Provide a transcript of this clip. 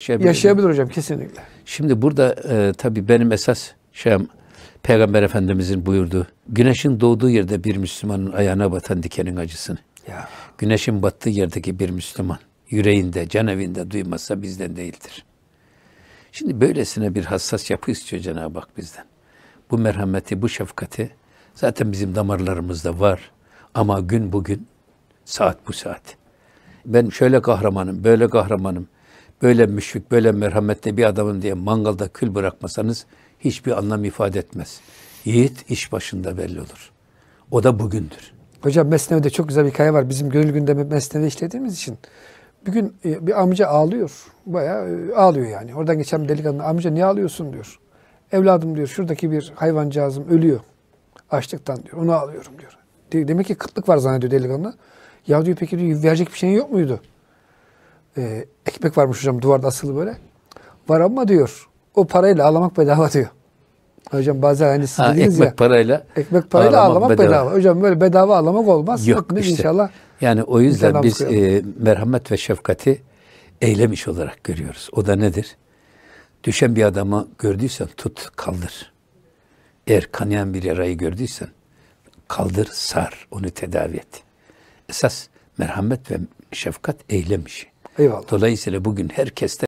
yaşayabilir. Yaşayabilir hocam kesinlikle. Şimdi burada e, tabii benim esas şeyim Peygamber Efendimizin buyurduğu güneşin doğduğu yerde bir Müslümanın ayağına batan dikenin acısını. Ya. Güneşin battığı yerdeki bir Müslüman yüreğinde, can evinde duymazsa bizden değildir. Şimdi böylesine bir hassas yapı istiyor Cenab-ı Hak bizden. Bu merhameti, bu şefkati zaten bizim damarlarımızda var. Ama gün bugün, saat bu saat. Ben şöyle kahramanım, böyle kahramanım böyle müşfik, böyle merhametli bir adamım diye mangalda kül bırakmasanız hiçbir anlam ifade etmez. Yiğit iş başında belli olur. O da bugündür. Hocam Mesnevi'de çok güzel bir hikaye var. Bizim gönül gündemi Mesnevi işlediğimiz için. Bir gün e, bir amca ağlıyor. Bayağı e, ağlıyor yani. Oradan geçen bir delikanlı amca niye ağlıyorsun diyor. Evladım diyor şuradaki bir hayvancağızım ölüyor. Açlıktan diyor. Onu ağlıyorum diyor. Demek ki kıtlık var zannediyor delikanlı. Ya diyor peki diyor, verecek bir şeyin yok muydu? e, ekmek varmış hocam duvarda asılı böyle. Var ama diyor o parayla ağlamak bedava diyor. Hocam bazen hani siz ha, ekmek ya. parayla. Ekmek parayla ağlamak, ağlamak bedava. bedava. Hocam böyle bedava ağlamak olmaz. Yok Bakın işte. inşallah. Yani o yüzden biz e, merhamet ve şefkati eylemiş olarak görüyoruz. O da nedir? Düşen bir adamı gördüysen tut, kaldır. Eğer kanayan bir yarayı gördüysen kaldır, sar, onu tedavi et. Esas merhamet ve şefkat eylemiş. Eyvallah. Dolayısıyla bugün herkeste